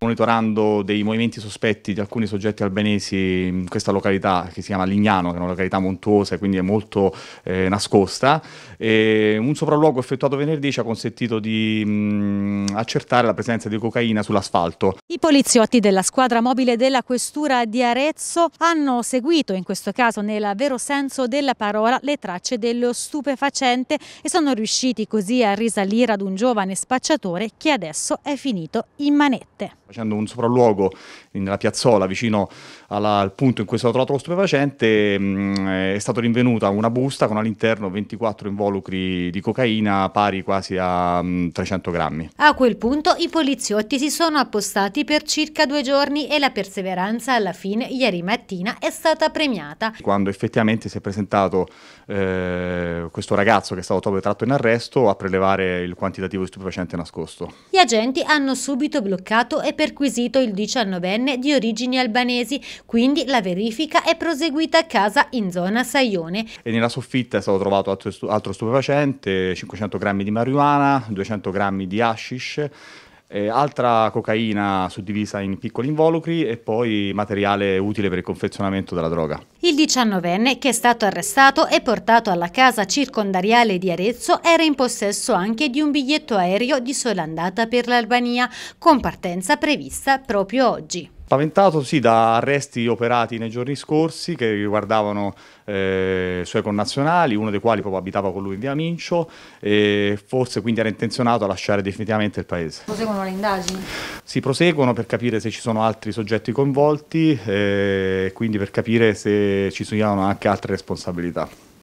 monitorando dei movimenti sospetti di alcuni soggetti albanesi in questa località che si chiama Lignano, che è una località montuosa e quindi è molto eh, nascosta. E un sopralluogo effettuato venerdì ci ha consentito di mh, mm, accertare la presenza di cocaina sull'asfalto. I poliziotti della squadra mobile della Questura di Arezzo hanno seguito, in questo caso nel vero senso della parola, le tracce dello stupefacente e sono riusciti così a risalire ad un giovane spacciatore che adesso è finito in manette facendo un sopralluogo nella piazzola vicino alla, al punto in cui è stato trovato lo stupefacente, mh, mm, eh, è stata rinvenuta una busta con all'interno 24 involucri di cocaina pari quasi a mh, mm, 300 grammi. A quel punto i poliziotti si sono appostati per circa due giorni e la perseveranza alla fine ieri mattina è stata premiata. Quando effettivamente si è presentato eh, questo ragazzo che è stato tratto in arresto a prelevare il quantitativo di stupefacente nascosto. Gli agenti hanno subito bloccato e perquisito il 19enne di origini albanesi, quindi la verifica è proseguita a casa in zona Saione. E nella soffitta è stato trovato altro, altro stupefacente, 500 grammi di marijuana, 200 grammi di hashish, eh, altra cocaina suddivisa in piccoli involucri e poi materiale utile per il confezionamento della droga. Il 19enne, che è stato arrestato e portato alla casa circondariale di Arezzo, era in possesso anche di un biglietto aereo di sola andata per l'Albania, con partenza prevista proprio oggi spaventato sì da arresti operati nei giorni scorsi che riguardavano eh, suoi connazionali, uno dei quali proprio abitava con lui in via Mincio e forse quindi era intenzionato a lasciare definitivamente il paese. Proseguono le indagini? Si proseguono per capire se ci sono altri soggetti coinvolti eh, e eh, quindi per capire se ci sono anche altre responsabilità.